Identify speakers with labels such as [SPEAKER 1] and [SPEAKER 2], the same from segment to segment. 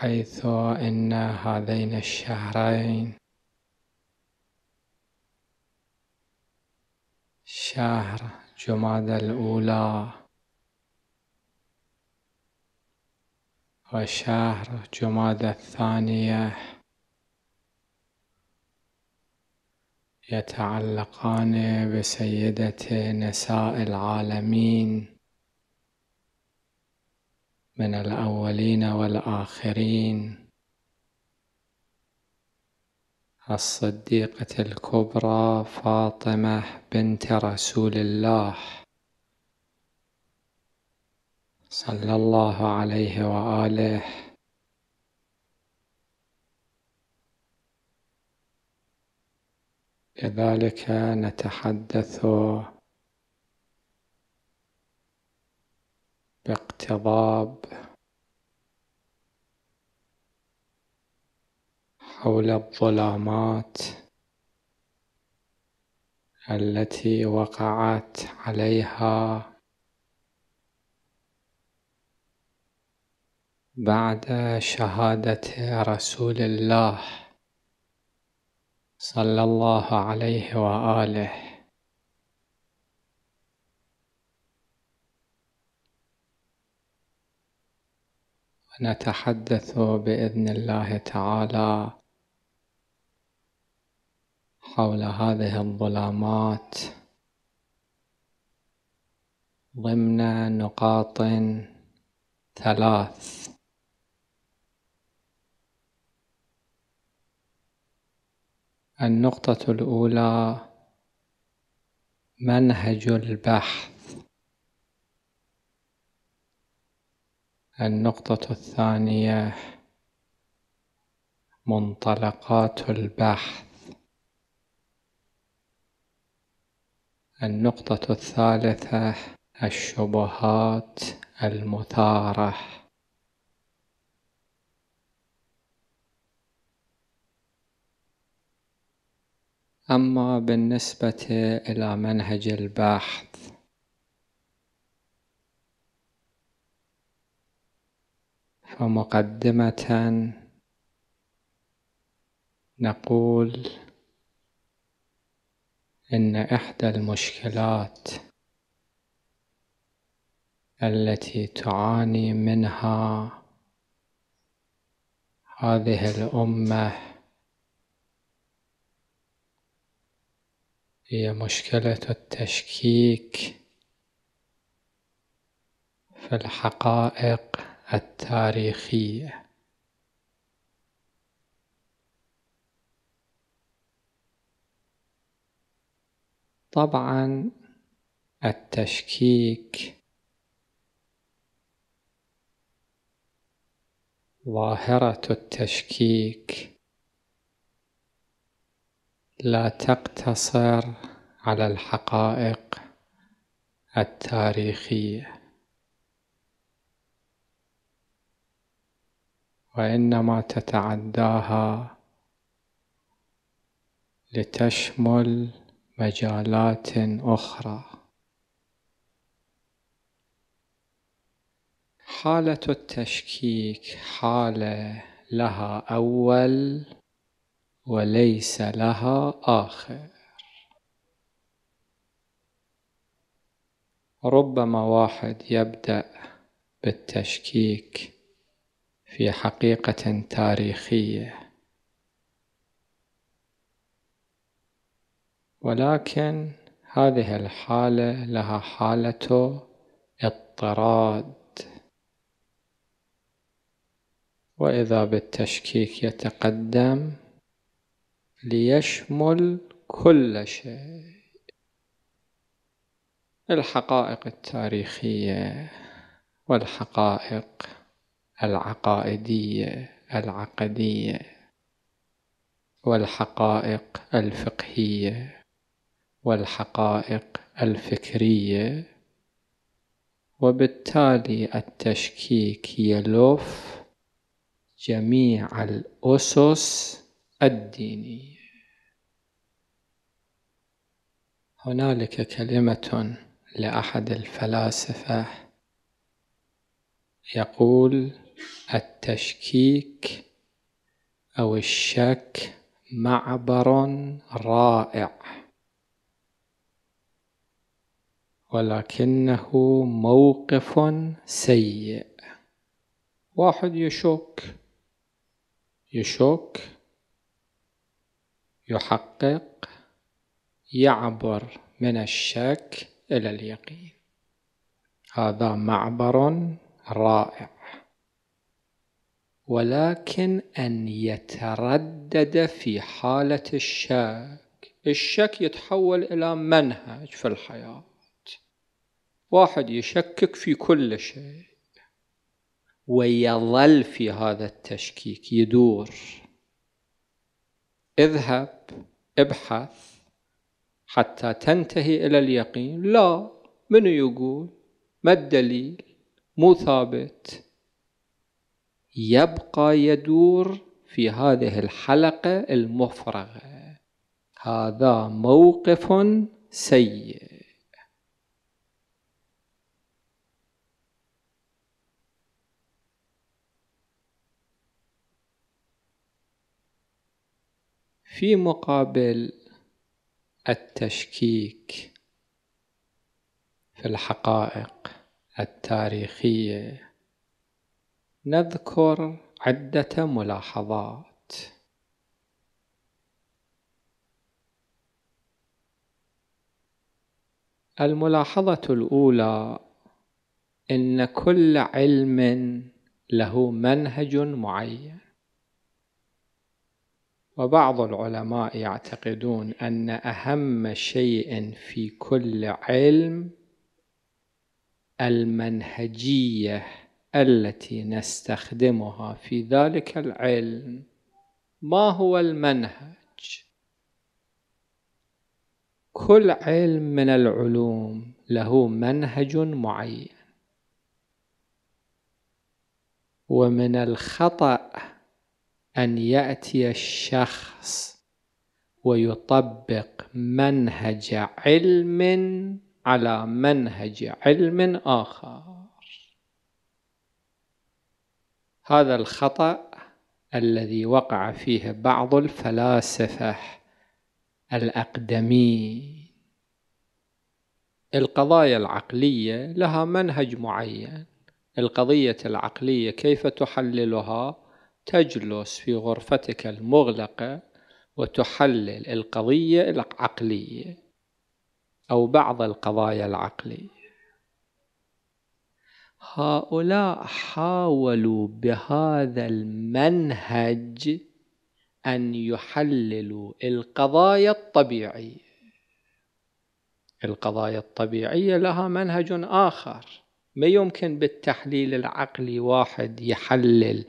[SPEAKER 1] حيث ان هذين الشهرين شهر جماد الاولى وشهر جماد الثانيه يتعلقان بسيده نساء العالمين من الأولين والآخرين الصديقة الكبرى فاطمة بنت رسول الله صلى الله عليه وآله كذلك نتحدث اقتضاب حول الظلامات التي وقعت عليها بعد شهادة رسول الله صلى الله عليه وآله نتحدث باذن الله تعالى حول هذه الظلامات ضمن نقاط ثلاث النقطة الأولى منهج البحث النقطة الثانية منطلقات البحث النقطة الثالثة الشبهات المثارة أما بالنسبة إلى منهج البحث ومقدمة نقول إن إحدى المشكلات التي تعاني منها هذه الأمة هي مشكلة التشكيك في الحقائق التاريخية طبعا التشكيك ظاهرة التشكيك لا تقتصر على الحقائق التاريخيه وإنما تتعداها لتشمل مجالات أخرى حالة التشكيك حالة لها أول وليس لها آخر ربما واحد يبدأ بالتشكيك في حقيقة تاريخية ولكن هذه الحالة لها حالة اضطراد وإذا بالتشكيك يتقدم ليشمل كل شيء الحقائق التاريخية والحقائق العقائدية العقدية والحقائق الفقهية والحقائق الفكرية وبالتالي التشكيك يلف جميع الأسس الدينية هنالك كلمة لأحد الفلاسفة يقول التشكيك أو الشك معبر رائع ولكنه موقف سيء واحد يشك يشك يحقق يعبر من الشك إلى اليقين هذا معبر رائع ولكن أن يتردد في حالة الشك الشك يتحول إلى منهج في الحياة واحد يشكك في كل شيء ويظل في هذا التشكيك يدور اذهب ابحث حتى تنتهي إلى اليقين لا من يقول ما الدليل مو ثابت يبقى يدور في هذه الحلقة المفرغة هذا موقف سيء في مقابل التشكيك في الحقائق التاريخيه نذكر عدة ملاحظات الملاحظة الأولى إن كل علم له منهج معين وبعض العلماء يعتقدون أن أهم شيء في كل علم المنهجية التي نستخدمها في ذلك العلم ما هو المنهج كل علم من العلوم له منهج معين ومن الخطأ أن يأتي الشخص ويطبق منهج علم على منهج علم آخر هذا الخطأ الذي وقع فيه بعض الفلاسفة الأقدمين القضايا العقلية لها منهج معين القضية العقلية كيف تحللها تجلس في غرفتك المغلقة وتحلل القضية العقلية أو بعض القضايا العقلية هؤلاء حاولوا بهذا المنهج أن يحللوا القضايا الطبيعية القضايا الطبيعية لها منهج آخر ما يمكن بالتحليل العقلي واحد يحلل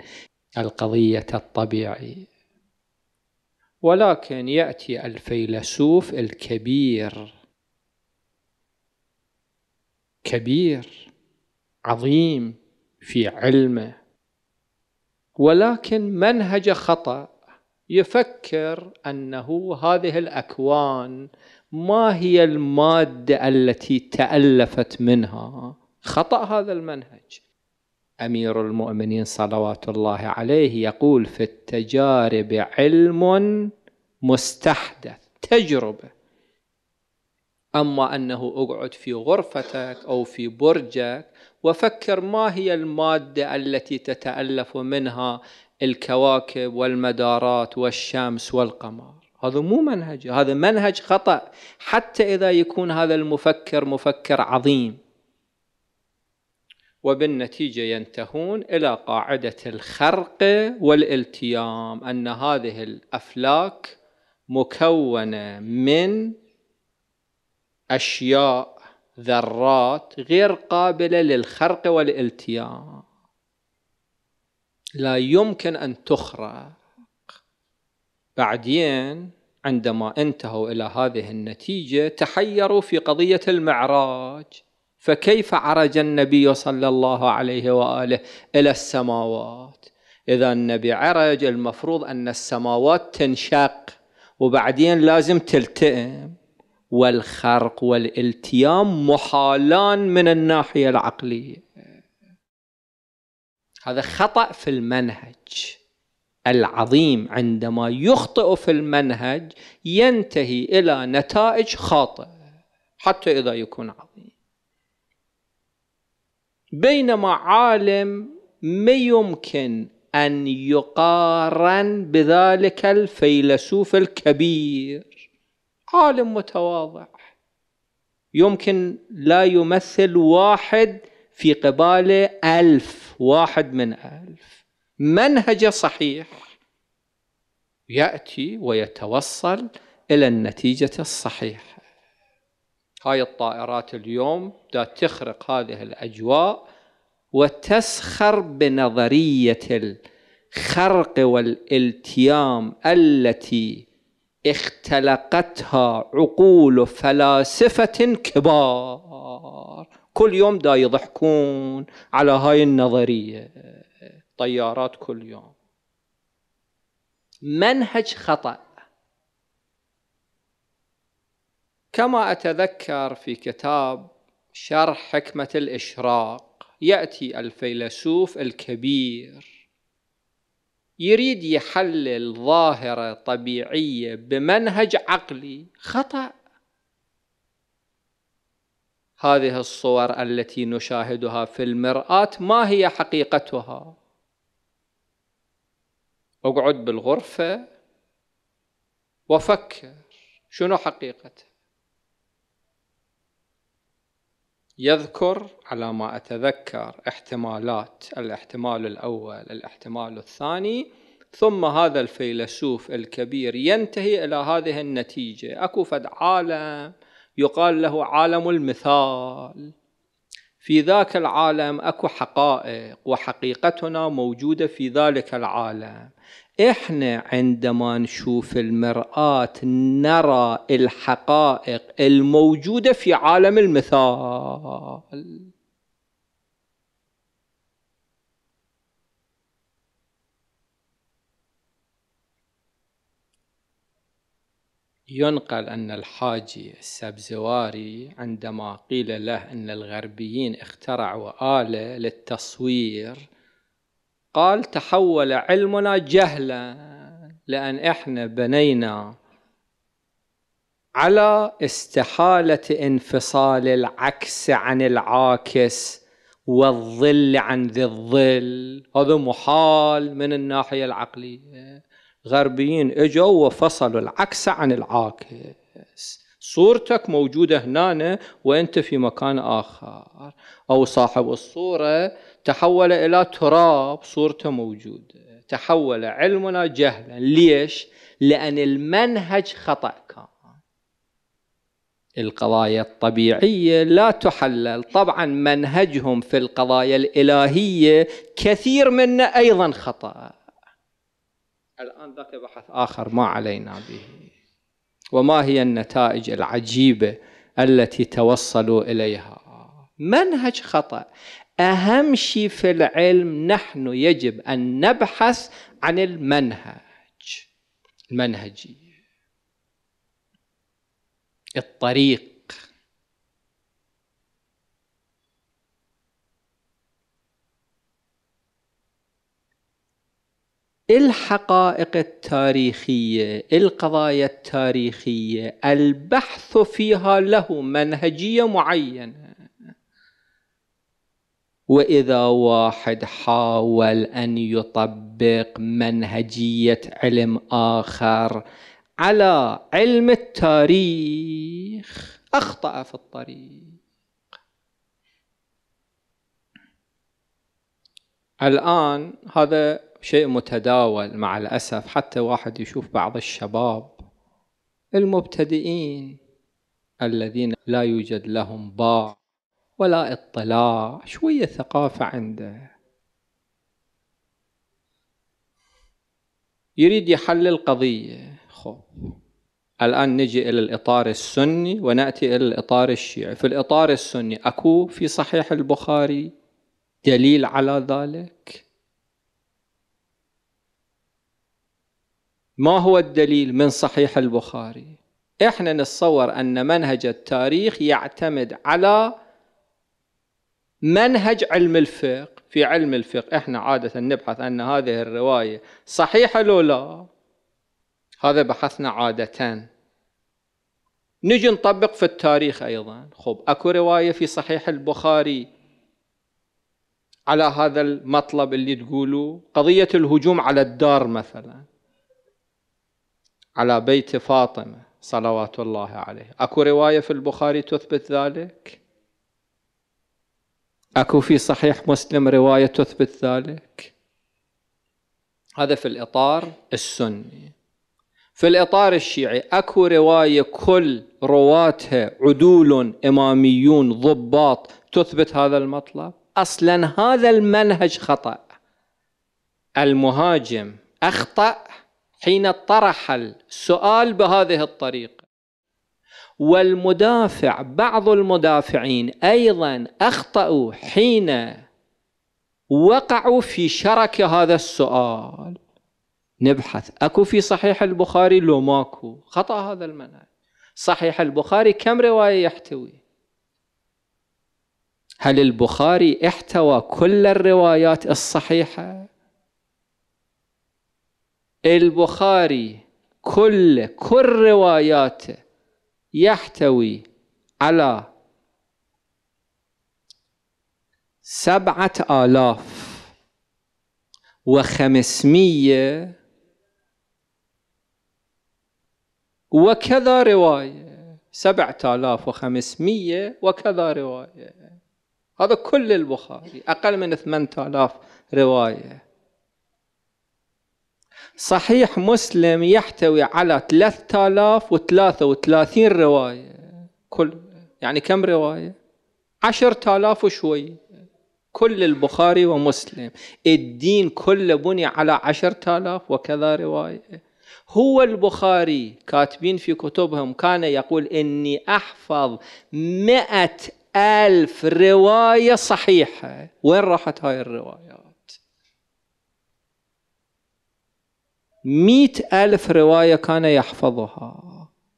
[SPEAKER 1] القضية الطبيعية ولكن يأتي الفيلسوف الكبير كبير عظيم في علمه ولكن منهج خطأ يفكر أنه هذه الأكوان ما هي المادة التي تألفت منها خطأ هذا المنهج أمير المؤمنين صلوات الله عليه يقول في التجارب علم مستحدث تجربه أما أنه أقعد في غرفتك أو في برجك وفكر ما هي المادة التي تتألف منها الكواكب والمدارات والشمس والقمر هذا مو منهج هذا منهج خطأ حتى إذا يكون هذا المفكر مفكر عظيم وبالنتيجة ينتهون إلى قاعدة الخرق والالتيام أن هذه الأفلاك مكونة من أشياء ذرات غير قابلة للخرق والالتيام لا يمكن أن تخرق بعدين عندما انتهوا إلى هذه النتيجة تحيروا في قضية المعراج فكيف عرج النبي صلى الله عليه وآله إلى السماوات إذا النبي عرج المفروض أن السماوات تنشق وبعدين لازم تلتئم والخرق والالتيام محالان من الناحية العقلية هذا خطأ في المنهج العظيم عندما يخطئ في المنهج ينتهي إلى نتائج خاطئة حتى إذا يكون عظيم بينما عالم ما يمكن أن يقارن بذلك الفيلسوف الكبير عالم متواضع يمكن لا يمثل واحد في قباله ألف واحد من ألف منهجه صحيح يأتي ويتوصل إلى النتيجة الصحيحة هاي الطائرات اليوم دا تخرق هذه الأجواء وتسخر بنظرية الخرق والالتيام التي اختلقتها عقول فلاسفة كبار كل يوم دا يضحكون على هاي النظرية طيارات كل يوم منهج خطأ كما أتذكر في كتاب شرح حكمة الإشراق يأتي الفيلسوف الكبير يريد يحلل ظاهرة طبيعية بمنهج عقلي خطأ هذه الصور التي نشاهدها في المرآة ما هي حقيقتها اقعد بالغرفة وفكر شنو حقيقتها؟ يذكر على ما أتذكر احتمالات الاحتمال الأول الاحتمال الثاني ثم هذا الفيلسوف الكبير ينتهي إلى هذه النتيجة أكو فد عالم يقال له عالم المثال في ذاك العالم أكو حقائق وحقيقتنا موجودة في ذلك العالم احنا عندما نشوف المرآة نرى الحقائق الموجودة في عالم المثال ينقل أن الحاجي السبزواري عندما قيل له أن الغربيين اخترعوا آلة للتصوير قال تحول علمنا جهلا لأن إحنا بنينا على استحالة انفصال العكس عن العاكس والظل عن ذي الظل هذا محال من الناحية العقلية غربيين اجوا وفصلوا العكس عن العاكس صورتك موجودة هنا وانت في مكان اخر او صاحب الصورة تحول إلى تراب صورته موجودة تحول علمنا جهلا ليش؟ لأن المنهج خطأ كان القضايا الطبيعية لا تحلل طبعا منهجهم في القضايا الإلهية كثير منه أيضا خطأ الآن ذاك بحث آخر ما علينا به وما هي النتائج العجيبة التي توصلوا إليها منهج خطأ اهم شيء في العلم نحن يجب ان نبحث عن المنهج المنهجيه الطريق إيه الحقائق التاريخيه إيه القضايا التاريخيه البحث فيها له منهجيه معينه واذا واحد حاول ان يطبق منهجيه علم اخر على علم التاريخ اخطا في الطريق الان هذا شيء متداول مع الاسف حتى واحد يشوف بعض الشباب المبتدئين الذين لا يوجد لهم باع ولا اطلاع شوية ثقافة عنده يريد يحل القضية خب الآن نجي إلى الإطار السني ونأتي إلى الإطار الشيعي في الإطار السني أكو في صحيح البخاري دليل على ذلك ما هو الدليل من صحيح البخاري احنا نتصور أن منهج التاريخ يعتمد على منهج علم الفقه في علم الفقه احنا عادة نبحث أن هذه الرواية صحيحة لو لا هذا بحثنا عادة نجي نطبق في التاريخ أيضا خب أكو رواية في صحيح البخاري على هذا المطلب اللي تقولوا قضية الهجوم على الدار مثلا على بيت فاطمة صلوات الله عليه أكو رواية في البخاري تثبت ذلك اكو في صحيح مسلم روايه تثبت ذلك هذا في الاطار السني في الاطار الشيعي اكو روايه كل رواتها عدول اماميون ضباط تثبت هذا المطلب اصلا هذا المنهج خطا المهاجم اخطا حين طرح السؤال بهذه الطريقه والمدافع بعض المدافعين ايضا اخطاوا حين وقعوا في شرك هذا السؤال نبحث اكو في صحيح البخاري لو ماكو خطا هذا المنهج صحيح البخاري كم روايه يحتوي هل البخاري احتوى كل الروايات الصحيحه البخاري كل كل رواياته يحتوي على سبعة آلاف وخمسمية وكذا رواية سبعة آلاف وخمسمية وكذا رواية هذا كل البخاري أقل من ثمانية آلاف رواية صحيح مسلم يحتوي على 3033 رواية كل يعني كم رواية 10000 وشوي كل البخاري ومسلم الدين كله بني على 10000 وكذا رواية هو البخاري كاتبين في كتبهم كان يقول إني أحفظ مئة ألف رواية صحيحة وين راحت هاي الروايات مئة ألف رواية كان يحفظها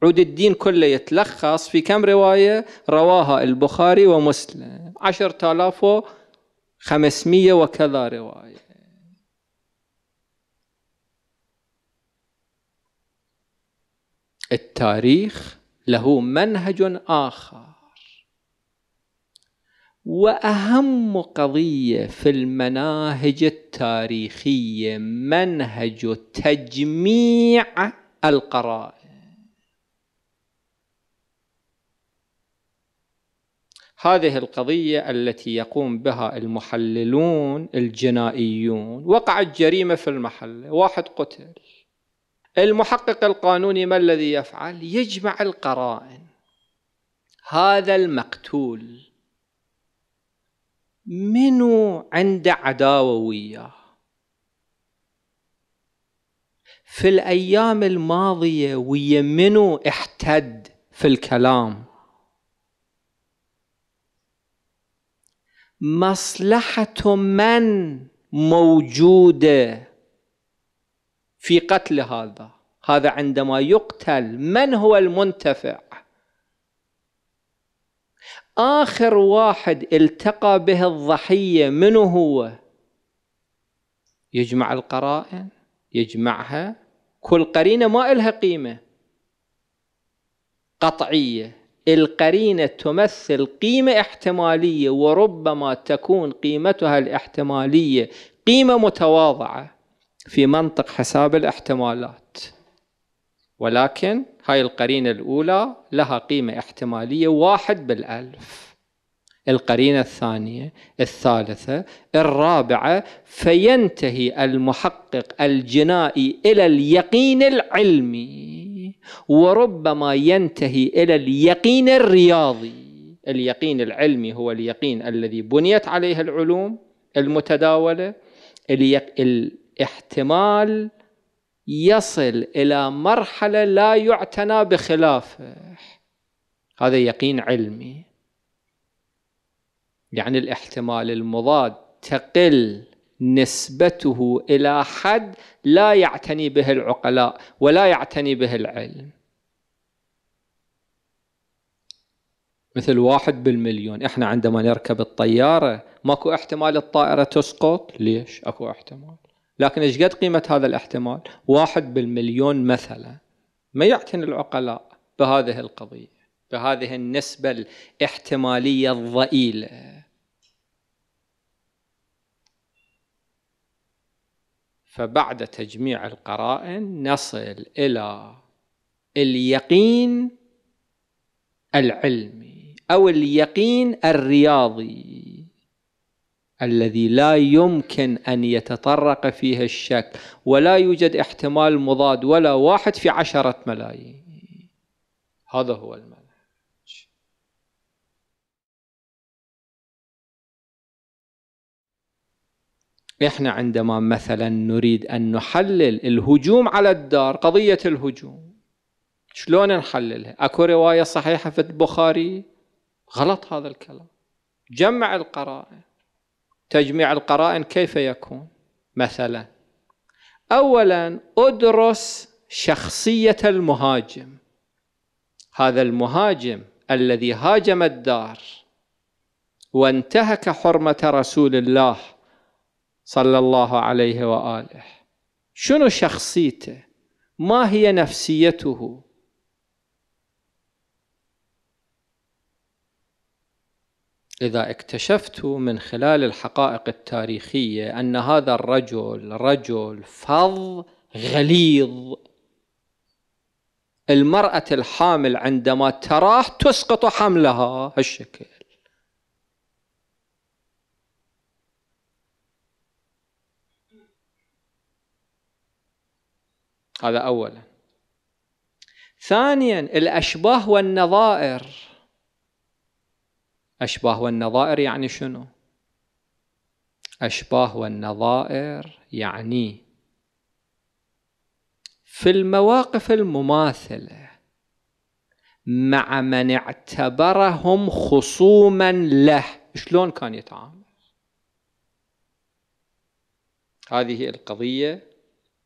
[SPEAKER 1] عود الدين كله يتلخص في كم رواية رواها البخاري ومسلم عشر آلاف وخمسمية وكذا رواية التاريخ له منهج آخر واهم قضيه في المناهج التاريخيه منهج تجميع القرائن هذه القضيه التي يقوم بها المحللون الجنائيون وقعت جريمه في المحل واحد قتل المحقق القانوني ما الذي يفعل يجمع القرائن هذا المقتول منو عنده عداوة وياه في الأيام الماضية ويا منو احتد في الكلام مصلحة من موجودة في قتل هذا هذا عندما يقتل من هو المنتفع آخر واحد التقى به الضحية من هو يجمع القرائن يجمعها كل قرينة ما إلها قيمة قطعية القرينة تمثل قيمة احتمالية وربما تكون قيمتها الاحتمالية قيمة متواضعة في منطق حساب الاحتمالات ولكن هاي القرينة الأولى لها قيمة احتمالية واحد بالألف القرينة الثانية الثالثة الرابعة فينتهي المحقق الجنائي إلى اليقين العلمي وربما ينتهي إلى اليقين الرياضي اليقين العلمي هو اليقين الذي بنيت عليه العلوم المتداولة الاحتمال يصل الى مرحله لا يعتنى بخلافه هذا يقين علمي يعني الاحتمال المضاد تقل نسبته الى حد لا يعتني به العقلاء ولا يعتني به العلم مثل واحد بالمليون احنا عندما نركب الطياره ماكو احتمال الطائره تسقط ليش اكو احتمال لكن ايش قد قيمه هذا الاحتمال؟ واحد بالمليون مثلا ما يعتني العقلاء بهذه القضيه بهذه النسبه الاحتماليه الضئيله فبعد تجميع القرائن نصل الى اليقين العلمي او اليقين الرياضي الذي لا يمكن أن يتطرق فيه الشك ولا يوجد احتمال مضاد ولا واحد في عشرة ملايين هذا هو المنهج احنا عندما مثلا نريد ان نحلل الهجوم على الدار قضيه الهجوم شلون نحللها اكو روايه صحيحه في البخاري غلط هذا الكلام جمع القرائن تجميع القرائن كيف يكون مثلا اولا ادرس شخصيه المهاجم هذا المهاجم الذي هاجم الدار وانتهك حرمه رسول الله صلى الله عليه واله شنو شخصيته ما هي نفسيته إذا اكتشفت من خلال الحقائق التاريخية أن هذا الرجل رجل فظ غليظ المرأة الحامل عندما تراه تسقط حملها هالشكل هذا أولا ثانيا الأشباه والنظائر أشباه والنظائر يعني شنو؟ أشباه والنظائر يعني في المواقف المماثلة مع من اعتبرهم خصوما له شلون كان يتعامل هذه القضية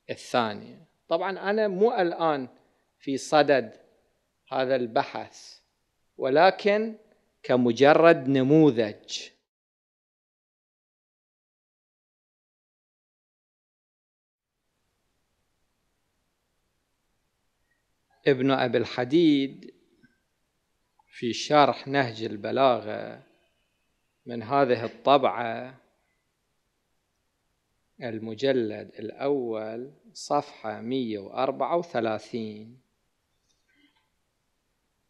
[SPEAKER 1] الثانية طبعا أنا مو الآن في صدد هذا البحث ولكن كمجرد نموذج ابن أبي الحديد في شرح نهج البلاغة من هذه الطبعة المجلد الأول صفحة 134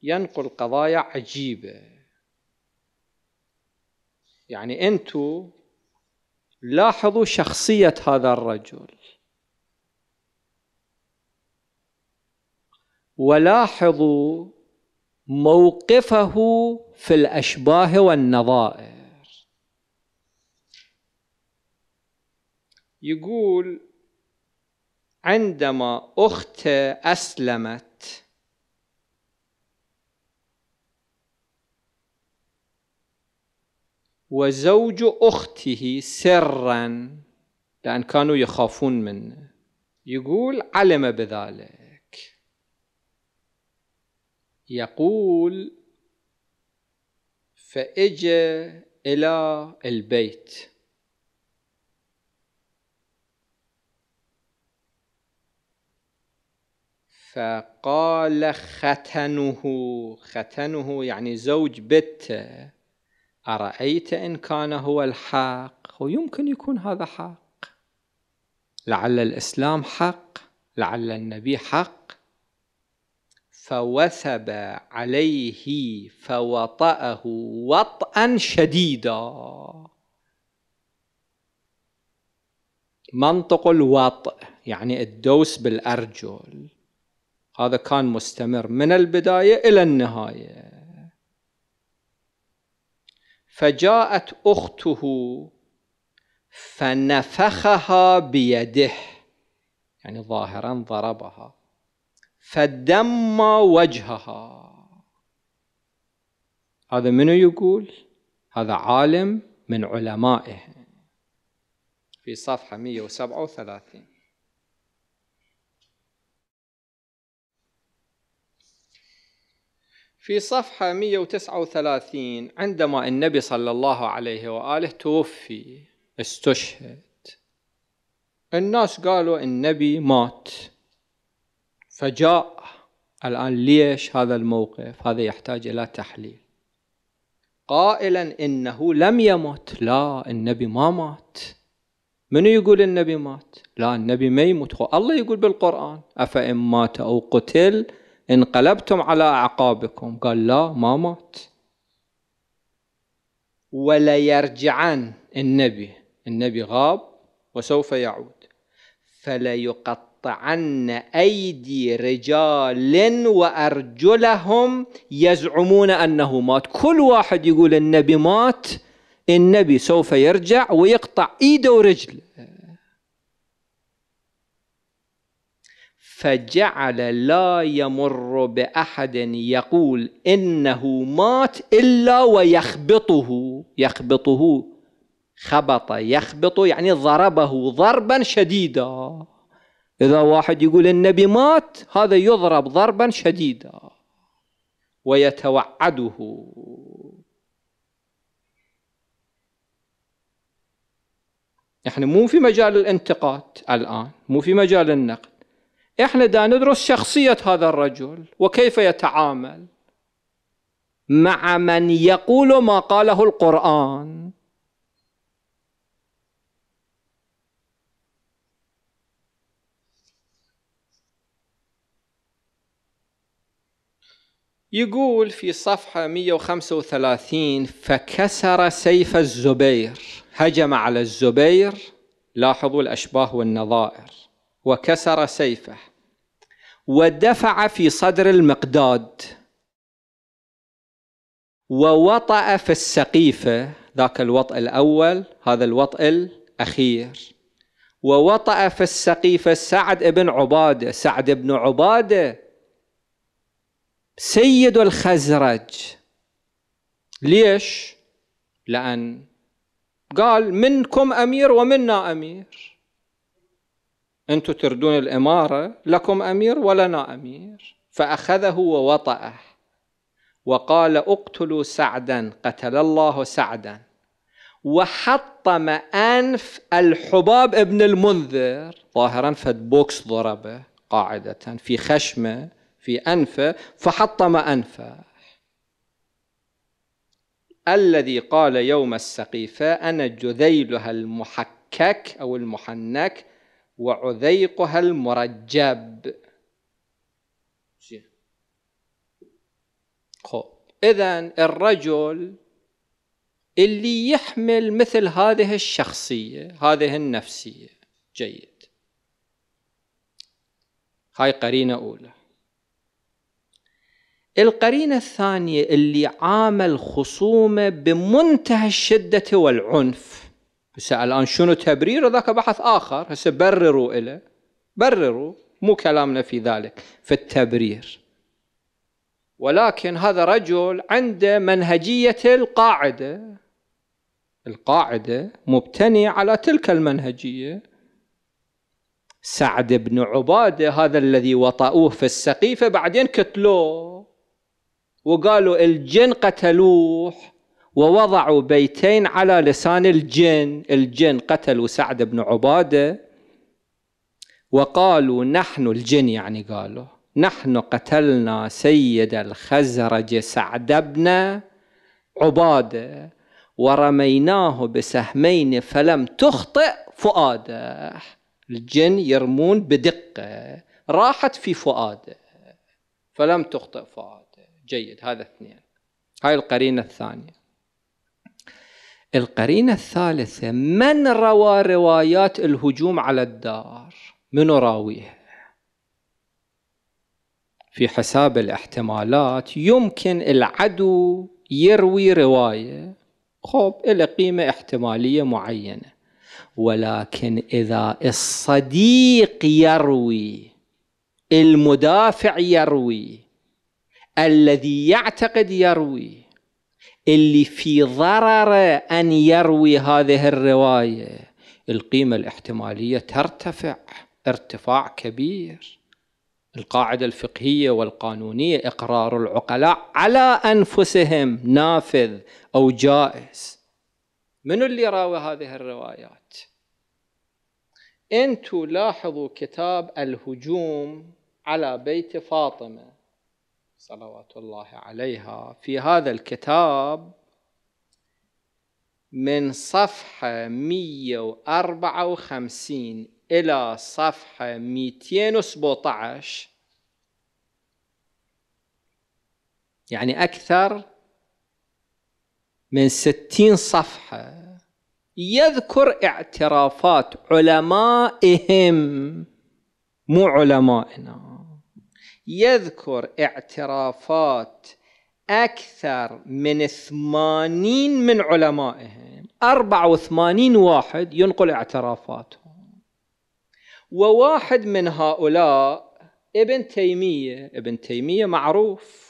[SPEAKER 1] ينقل قضايا عجيبة يعني انتم لاحظوا شخصية هذا الرجل ولاحظوا موقفه في الأشباه والنظائر يقول عندما أخته أسلمت وزوج أخته سرا لأن كانوا يخافون منه يقول علم بذلك يقول فإجا إلى البيت فقال ختنه ختنه يعني زوج بته أرأيت إن كان هو الحق ويمكن يكون هذا حق لعل الإسلام حق لعل النبي حق فوثب عليه فوطأه وطئا شديدا منطق الوطئ يعني الدوس بالأرجل هذا كان مستمر من البداية إلى النهاية فجاءت أخته فنفخها بيده يعني ظاهرا ضربها فدم وجهها هذا منو يقول هذا عالم من علمائه في صفحة 137 في صفحة 139 عندما النبي صلى الله عليه وآله توفي استشهد الناس قالوا النبي مات فجاء الآن ليش هذا الموقف هذا يحتاج إلى تحليل قائلا إنه لم يمت لا النبي ما مات من يقول النبي مات لا النبي ما يموت الله يقول بالقرآن أفإن مات أو قتل انقلبتم على أعقابكم قال لا ما مات وليرجعن النبي النبي غاب وسوف يعود فليقطعن أيدي رجال وأرجلهم يزعمون أنه مات كل واحد يقول النبي مات النبي سوف يرجع ويقطع إيده ورجله فجعل لا يمر باحد يقول انه مات الا ويخبطه يخبطه خبط يخبط يعني ضربه ضربا شديدا اذا واحد يقول النبي مات هذا يضرب ضربا شديدا ويتوعده نحن مو في مجال الانتقاد الان مو في مجال النقد احنا دا ندرس شخصية هذا الرجل وكيف يتعامل مع من يقول ما قاله القرآن يقول في صفحة 135 فكسر سيف الزبير هجم على الزبير لاحظوا الأشباه والنظائر وكسر سيفه ودفع في صدر المقداد ووطأ في السقيفة ذاك الوطء الأول هذا الوطء الأخير ووطأ في السقيفة سعد بن عبادة سعد بن عبادة سيد الخزرج ليش؟ لأن قال منكم أمير ومنا أمير أنتم تردون الإمارة لكم أمير ولنا أمير فأخذه ووطأه وقال اقتلوا سعدا قتل الله سعدا وحطم أنف الحباب ابن المنذر ظاهرا فد بوكس ضربه قاعدة في خشمة في أنفه فحطم أنفه الذي قال يوم السقيفة أنا جذيلها المحكك أو المحنك وعذيقها المرجب إذا الرجل اللي يحمل مثل هذه الشخصية هذه النفسية جيد هاي قرينة أولى القرينة الثانية اللي عامل خصومه بمنتهى الشدة والعنف بس الان شنو تبرير ذاك بحث اخر هسه برروا له برروا مو كلامنا في ذلك في التبرير ولكن هذا رجل عنده منهجيه القاعده القاعده مبتني على تلك المنهجيه سعد بن عباده هذا الذي وطأوه في السقيفه بعدين كتلوه وقالوا الجن قتلوه ووضعوا بيتين على لسان الجن الجن قتلوا سعد بن عبادة وقالوا نحن الجن يعني قالوا نحن قتلنا سيد الخزرج سعد بن عباده ورميناه بسهمين فلم تخطئ فؤاده الجن يرمون بدقه راحت في فؤاده فلم تخطئ فؤاده جيد هذا اثنين هاي القرينه الثانيه القرينة الثالثة من روى روايات الهجوم على الدار من راويها في حساب الاحتمالات يمكن العدو يروي رواية خب إلى قيمة احتمالية معينة ولكن إذا الصديق يروي المدافع يروي الذي يعتقد يروي اللي في ضرره أن يروي هذه الرواية القيمة الاحتمالية ترتفع ارتفاع كبير القاعدة الفقهية والقانونية إقرار العقلاء على أنفسهم نافذ أو جائز من اللي راوي هذه الروايات انتوا لاحظوا كتاب الهجوم على بيت فاطمه صلوات الله عليها في هذا الكتاب من صفحة 154 إلى صفحة 217 يعني أكثر من 60 صفحة يذكر اعترافات علمائهم مو علمائنا يذكر اعترافات أكثر من ثمانين من علمائهم أربعة وثمانين واحد ينقل اعترافاتهم وواحد من هؤلاء ابن تيمية ابن تيمية معروف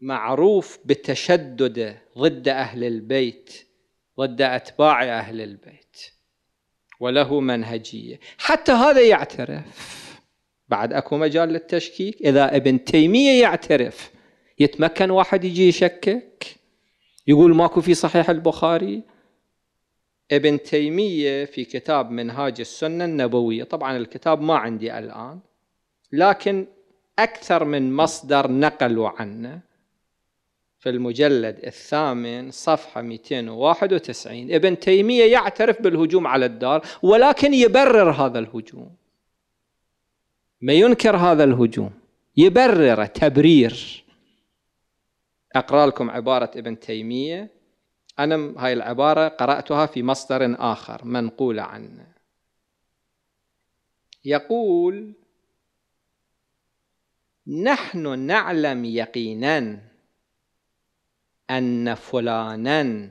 [SPEAKER 1] معروف بتشدده ضد أهل البيت ضد أتباع أهل البيت وله منهجية حتى هذا يعترف بعد اكو مجال للتشكيك اذا ابن تيميه يعترف يتمكن واحد يجي يشكك يقول ماكو في صحيح البخاري ابن تيميه في كتاب منهاج السنه النبويه طبعا الكتاب ما عندي الان لكن اكثر من مصدر نقلوا عنه في المجلد الثامن صفحة 291 ابن تيمية يعترف بالهجوم على الدار ولكن يبرر هذا الهجوم ما ينكر هذا الهجوم يبرر تبرير أقرأ لكم عبارة ابن تيمية أنا هاي العبارة قرأتها في مصدر آخر منقولة عنه يقول نحن نعلم يقينا أن فلانا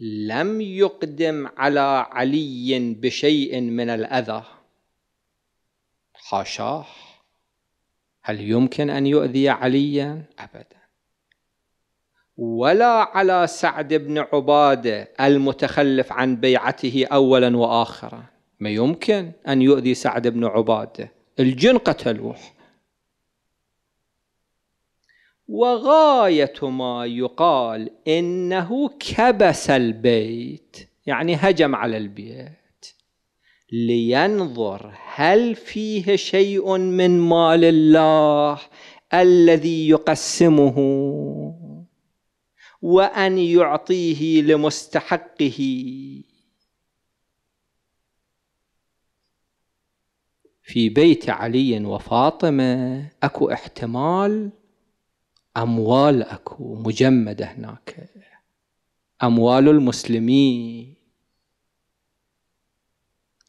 [SPEAKER 1] لم يقدم على علي بشيء من الأذى حاشاه هل يمكن أن يؤذي عليا أبدا ولا على سعد بن عبادة المتخلف عن بيعته أولا وآخرا ما يمكن أن يؤذي سعد بن عبادة الجن قتلوه وغاية ما يقال إنه كبس البيت يعني هجم على البيت لينظر هل فيه شيء من مال الله الذي يقسمه وان يعطيه لمستحقه في بيت علي وفاطمه اكو احتمال اموال اكو مجمده هناك اموال المسلمين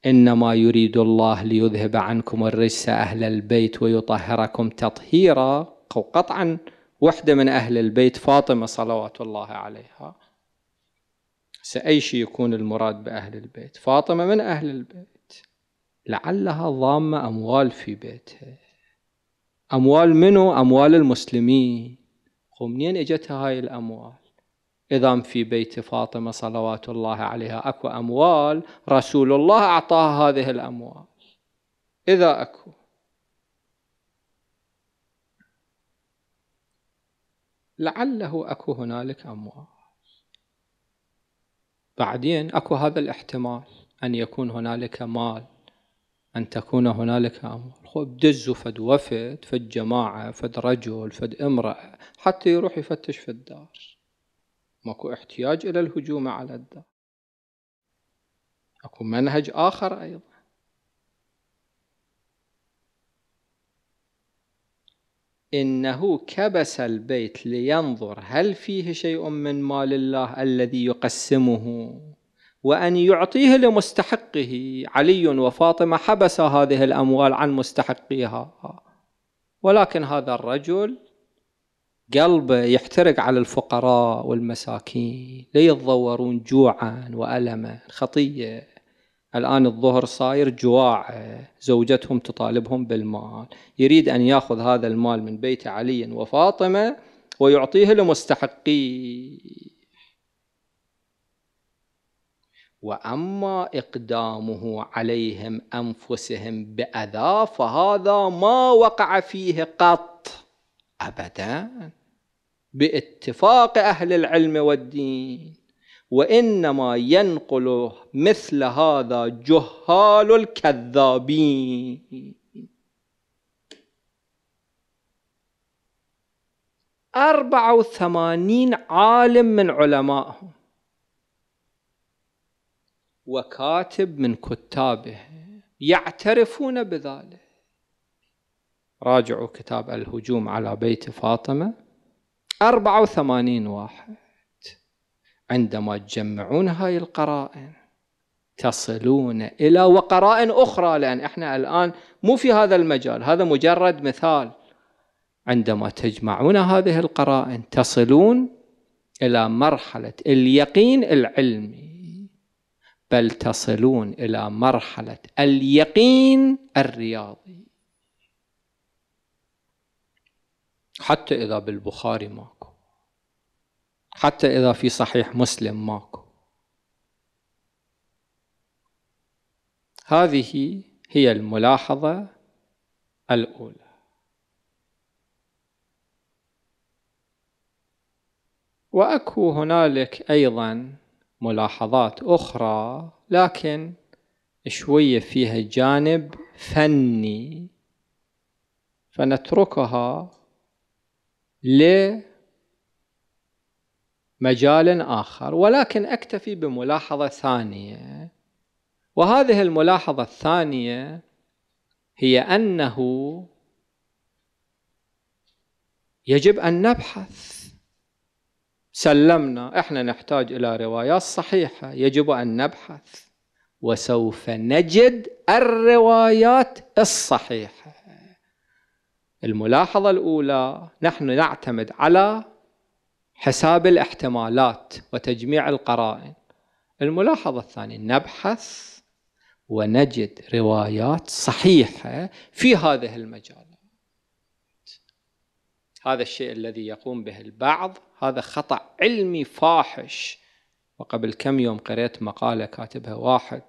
[SPEAKER 1] انما يريد الله ليذهب عنكم الرجس اهل البيت ويطهركم تطهيرا قطعا وحده من اهل البيت فاطمه صلوات الله عليها سأي شيء يكون المراد باهل البيت فاطمه من اهل البيت لعلها ضامه اموال في بيتها اموال منو اموال المسلمين ومنين اجتها هاي الاموال إذا في بيت فاطمة صلوات الله عليها أكو أموال رسول الله أعطاها هذه الأموال إذا أكو لعله أكو هنالك أموال بعدين أكو هذا الاحتمال أن يكون هنالك مال أن تكون هنالك أموال خب دزوا فد وفد فد جماعة فد رجل فد امرأة حتى يروح يفتش في الدار ماكو احتياج إلى الهجوم على الدار أكو منهج آخر أيضا إنه كبس البيت لينظر هل فيه شيء من مال الله الذي يقسمه وأن يعطيه لمستحقه علي وفاطمة حبس هذه الأموال عن مستحقيها ولكن هذا الرجل قلبه يحترق على الفقراء والمساكين ليتضورون جوعا والما خطيه الان الظهر صاير جواع زوجتهم تطالبهم بالمال يريد ان ياخذ هذا المال من بيت علي وفاطمه ويعطيه لمستحقيه واما اقدامه عليهم انفسهم باذى فهذا ما وقع فيه قط ابدا باتفاق أهل العلم والدين وإنما ينقل مثل هذا جهال الكذابين
[SPEAKER 2] أربعة
[SPEAKER 1] وثمانين عالم من علمائهم وكاتب من كتابه يعترفون بذلك راجعوا كتاب الهجوم على بيت فاطمة 84 واحد عندما تجمعون هاي القرائن تصلون إلى وقرائن أخرى لأن إحنا الآن مو في هذا المجال هذا مجرد مثال عندما تجمعون هذه القرائن تصلون إلى مرحلة اليقين العلمي بل تصلون إلى مرحلة اليقين الرياضي حتى إذا بالبخاري ماكو حتى إذا في صحيح مسلم ماكو هذه هي الملاحظة الأولى وأكو هنالك أيضا ملاحظات أخرى لكن شوية فيها جانب فني فنتركها لمجال آخر ولكن أكتفي بملاحظة ثانية وهذه الملاحظة الثانية هي أنه يجب أن نبحث سلمنا احنا نحتاج الى روايات صحيحه يجب ان نبحث وسوف نجد الروايات الصحيحه الملاحظة الأولى نحن نعتمد على حساب الاحتمالات وتجميع القرائن الملاحظة الثانية نبحث ونجد روايات صحيحة في هذه المجالات هذا الشيء الذي يقوم به البعض هذا خطأ علمي فاحش وقبل كم يوم قرأت مقالة كاتبها واحد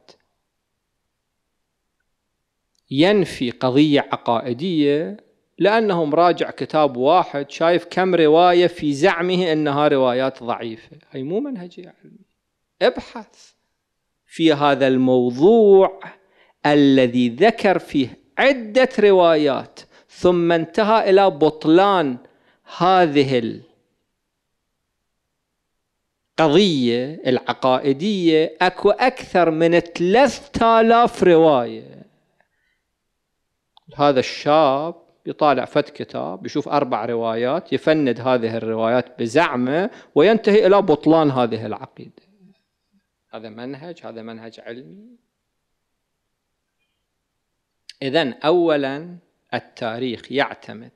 [SPEAKER 1] ينفي قضية عقائدية لأنه مراجع كتاب واحد شايف كم رواية في زعمه أنها روايات ضعيفة هي مو منهجية علمية يعني. ابحث في هذا الموضوع الذي ذكر فيه عدة روايات ثم انتهى إلى بطلان هذه القضية العقائدية أكو أكثر من 3000 رواية هذا الشاب بيطالع فت كتاب بيشوف أربع روايات يفند هذه الروايات بزعمه وينتهي إلى بطلان هذه العقيدة هذا منهج هذا منهج علمي إذا أولا التاريخ يعتمد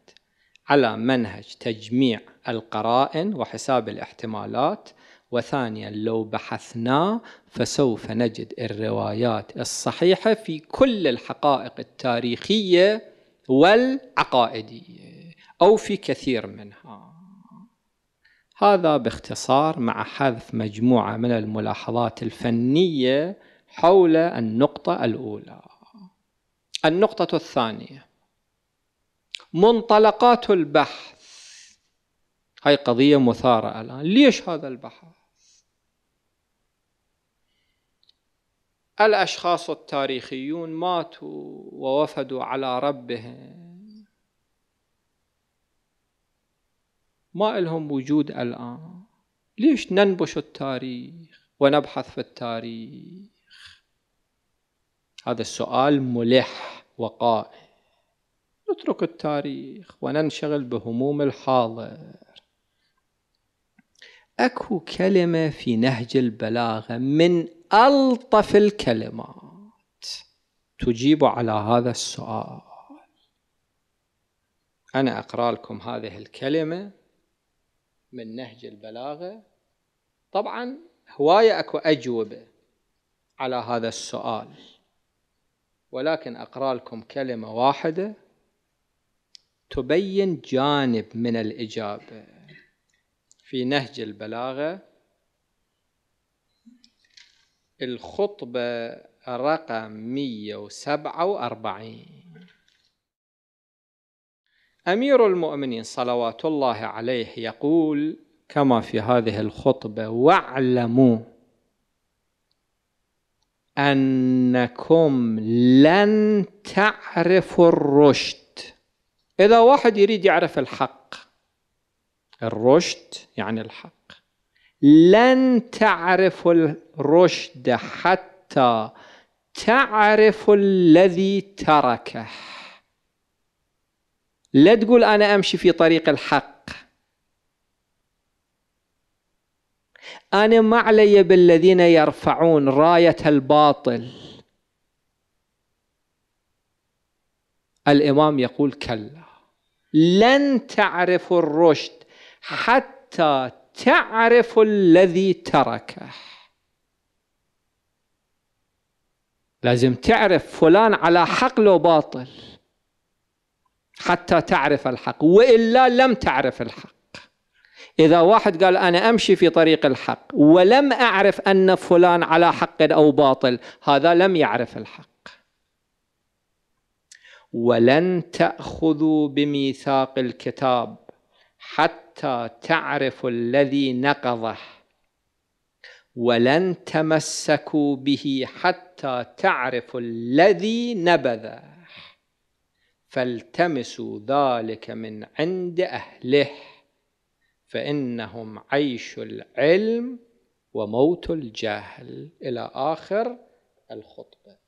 [SPEAKER 1] على منهج تجميع القرائن وحساب الاحتمالات وثانيا لو بحثنا فسوف نجد الروايات الصحيحة في كل الحقائق التاريخية والعقائدية أو في كثير منها هذا باختصار مع حذف مجموعة من الملاحظات الفنية حول النقطة الأولى النقطة الثانية منطلقات البحث هاي قضية مثارة الآن ليش هذا البحث الأشخاص التاريخيون ماتوا ووفدوا على ربهم ما لهم وجود الآن ليش ننبش التاريخ ونبحث في التاريخ هذا السؤال ملح وقائم نترك التاريخ وننشغل بهموم الحاضر اكو كلمة في نهج البلاغة من ألطف الكلمات تجيب على هذا السؤال أنا أقرأ لكم هذه الكلمة من نهج البلاغة طبعا هواية أكو أجوبة على هذا السؤال ولكن أقرأ لكم كلمة واحدة تبين جانب من الإجابة في نهج البلاغة الخطبة رقم 147 أمير المؤمنين صلوات الله عليه يقول كما في هذه الخطبة واعلموا أنكم لن تعرفوا الرشد إذا واحد يريد يعرف الحق الرشد يعني الحق لن تعرف الرشد حتى تعرف الذي تركه لا تقول أنا أمشي في طريق الحق أنا ما علي بالذين يرفعون راية الباطل الإمام يقول كلا لن تعرف الرشد حتى تعرف الذي تركه لازم تعرف فلان على حق لو باطل حتى تعرف الحق وإلا لم تعرف الحق إذا واحد قال أنا أمشي في طريق الحق ولم أعرف أن فلان على حق أو باطل هذا لم يعرف الحق ولن تأخذوا بميثاق الكتاب حتى حتى تعرف الذي نقضه ولن تمسكوا به حتى تعرف الذي نبذه فالتمسوا ذلك من عند أهله فإنهم عيش العلم وموت الجهل إلى آخر الخطبة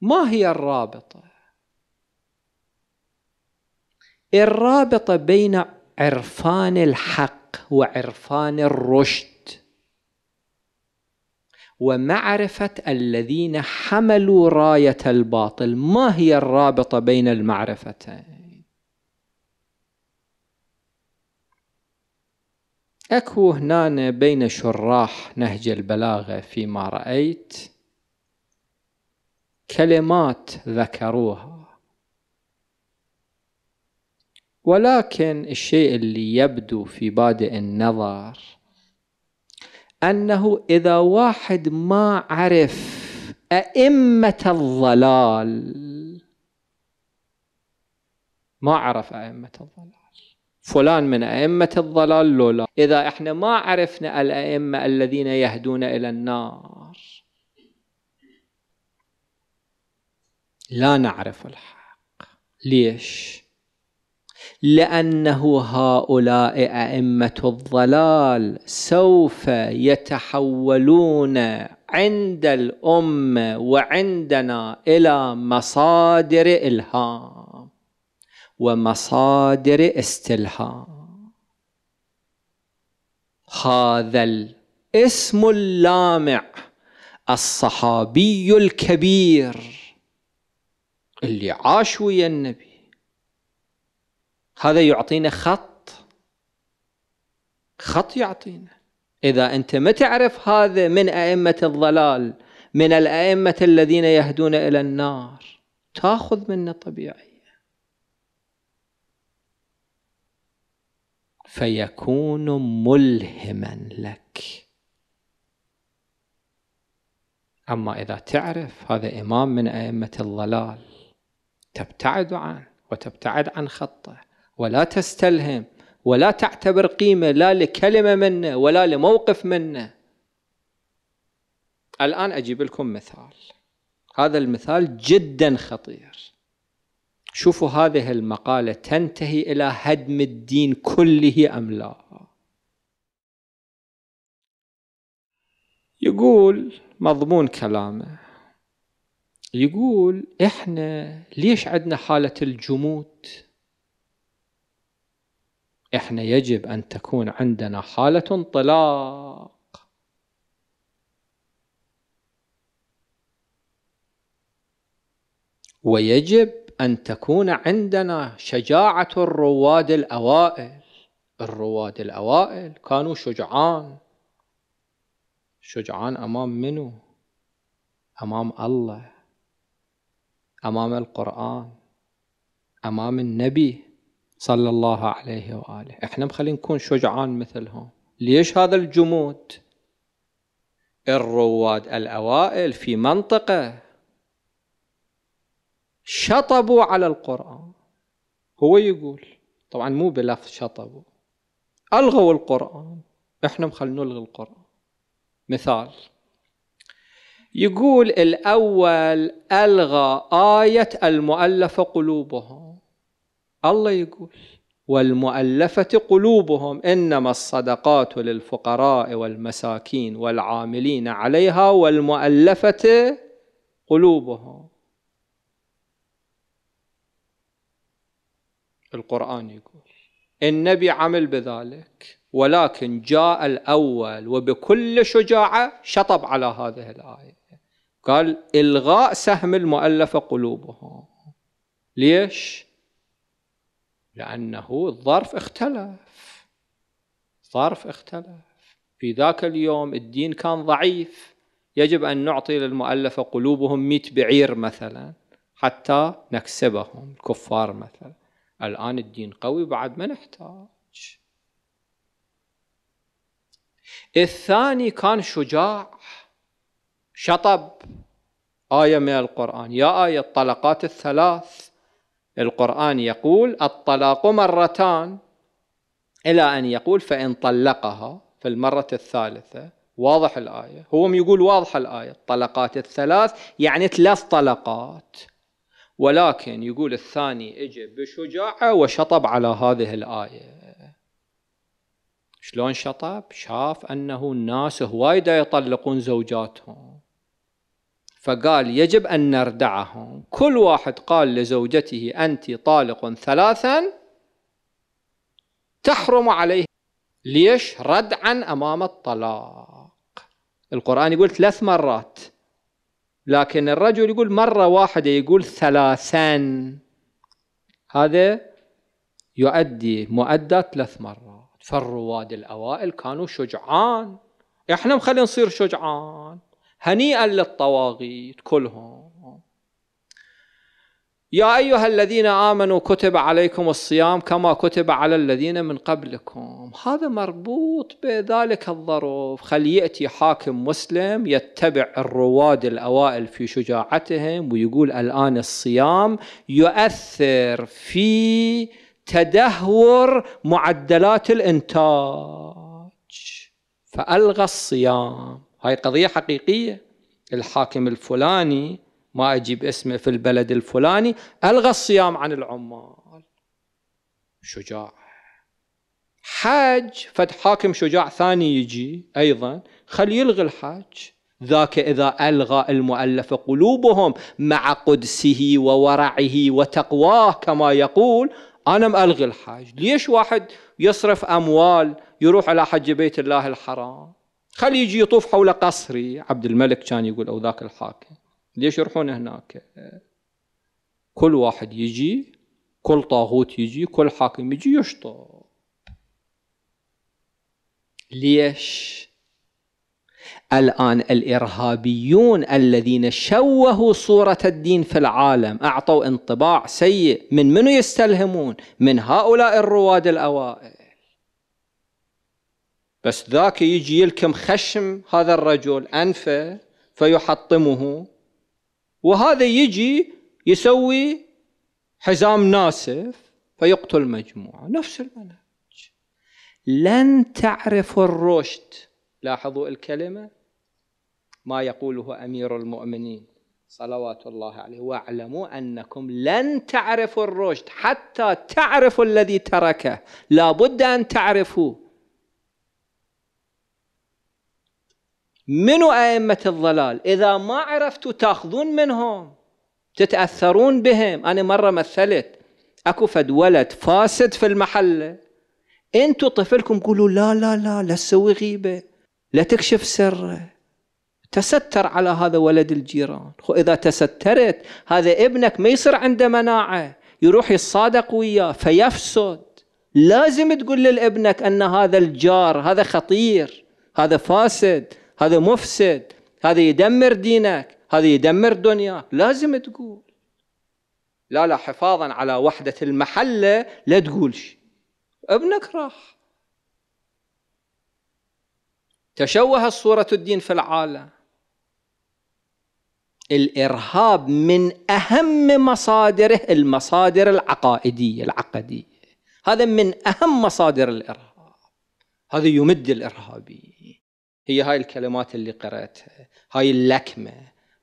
[SPEAKER 1] ما هي الرابطة الرابطة بين عرفان الحق وعرفان الرشد ومعرفة الذين حملوا راية الباطل ما هي الرابطة بين المعرفتين أكو هنا بين شراح نهج البلاغة فيما رأيت كلمات ذكروها ولكن الشيء اللي يبدو في بادئ النظر أنه إذا واحد ما عرف أئمة الضلال ما عرف أئمة الضلال فلان من أئمة الضلال لولا إذا إحنا ما عرفنا الأئمة الذين يهدون إلى النار لا نعرف الحق ليش؟ لأنه هؤلاء أئمة الضلال سوف يتحولون عند الأمة وعندنا إلى مصادر إلهام ومصادر استلهام هذا الاسم اللامع الصحابي الكبير اللي عاش ويا النبي هذا يعطينا خط خط يعطينا إذا أنت ما تعرف هذا من أئمة الضلال من الأئمة الذين يهدون إلى النار تأخذ منه طبيعيا فيكون ملهما لك أما إذا تعرف هذا إمام من أئمة الضلال تبتعد عنه وتبتعد عن خطه ولا تستلهم ولا تعتبر قيمة لا لكلمة منه ولا لموقف منه الآن أجيب لكم مثال هذا المثال جدا خطير شوفوا هذه المقالة تنتهي إلى هدم الدين كله أم لا يقول مضمون كلامه يقول إحنا ليش عندنا حالة الجمود احنا يجب ان تكون عندنا حاله انطلاق ويجب ان تكون عندنا شجاعه الرواد الاوائل الرواد الاوائل كانوا شجعان شجعان امام منو امام الله امام القران امام النبي صلى الله عليه وآله احنا مخلين نكون شجعان مثلهم ليش هذا الجمود الرواد الأوائل في منطقة شطبوا على القرآن هو يقول طبعا مو بلفظ شطبوا ألغوا القرآن احنا مخلين نلغي القرآن مثال يقول الأول ألغى آية المؤلف قلوبهم الله يقول والمؤلفة قلوبهم إنما الصدقات للفقراء والمساكين والعاملين عليها والمؤلفة قلوبهم القرآن يقول النبي عمل بذلك ولكن جاء الأول وبكل شجاعة شطب على هذه الآية قال إلغاء سهم المؤلفة قلوبهم ليش؟ لأنه الظرف اختلف الظرف اختلف في ذاك اليوم الدين كان ضعيف يجب أن نعطي للمؤلفة قلوبهم مئة بعير مثلا حتى نكسبهم الكفار مثلا الآن الدين قوي بعد ما نحتاج الثاني كان شجاع شطب آية من القرآن يا آية الطلقات الثلاث القرآن يقول الطلاق مرتان إلى أن يقول فإن طلقها في المرة الثالثة واضح الآية هو يقول واضح الآية الطلقات الثلاث يعني ثلاث طلقات ولكن يقول الثاني اجى بشجاعة وشطب على هذه الآية شلون شطب؟ شاف أنه الناس هوايدا يطلقون زوجاتهم فقال يجب أن نردعهم كل واحد قال لزوجته أنت طالق ثلاثا تحرم عليه ليش ردعا أمام الطلاق القرآن يقول ثلاث مرات لكن الرجل يقول مرة واحدة يقول ثلاثا هذا يؤدي مؤدى ثلاث مرات فالرواد الأوائل كانوا شجعان احنا مخلي نصير شجعان هنيئا للطواغيت كلهم يا أيها الذين آمنوا كتب عليكم الصيام كما كتب على الذين من قبلكم هذا مربوط بذلك الظروف خل يأتي حاكم مسلم يتبع الرواد الأوائل في شجاعتهم ويقول الآن الصيام يؤثر في تدهور معدلات الإنتاج فألغى الصيام هاي قضية حقيقية الحاكم الفلاني ما أجيب اسمه في البلد الفلاني ألغى الصيام عن العمال شجاع حاج فد حاكم شجاع ثاني يجي أيضا خلي يلغي الحاج ذاك إذا ألغى المؤلف قلوبهم مع قدسه وورعه وتقواه كما يقول أنا مألغي الحاج ليش واحد يصرف أموال يروح على حج بيت الله الحرام خلي يجي يطوف حول قصري عبد الملك كان يقول او ذاك الحاكم ليش يروحون هناك كل واحد يجي كل طاغوت يجي كل حاكم يجي يشطب ليش الآن الإرهابيون الذين شوهوا صورة الدين في العالم أعطوا انطباع سيء من منو يستلهمون من هؤلاء الرواد الأوائل بس ذاك يجي يلكم خشم هذا الرجل أنفه فيحطمه وهذا يجي يسوي حزام ناسف فيقتل مجموعة نفس المنهج لن تعرف الرشد لاحظوا الكلمة ما يقوله أمير المؤمنين صلوات الله عليه واعلموا أنكم لن تعرفوا الرشد حتى تعرفوا الذي تركه لابد أن تعرفوا منو أئمة الضلال إذا ما عرفتوا تأخذون منهم تتأثرون بهم أنا مرة مثلت أكو فد ولد فاسد في المحلة أنتوا طفلكم قولوا لا لا لا لا تسوي غيبة لا تكشف سره تستر على هذا ولد الجيران إذا تسترت هذا ابنك ما يصير عنده مناعة يروح يتصادق وياه فيفسد لازم تقول لابنك أن هذا الجار هذا خطير هذا فاسد هذا مفسد هذا يدمر دينك هذا يدمر دنياك لازم تقول لا لا حفاظا على وحدة المحلة لا تقول شيء ابنك راح تشوه صورة الدين في العالم الإرهاب من أهم مصادره المصادر العقائدية العقدية هذا من أهم مصادر الإرهاب هذا يمد الإرهابيين هي هاي الكلمات اللي قرأتها هاي اللكمة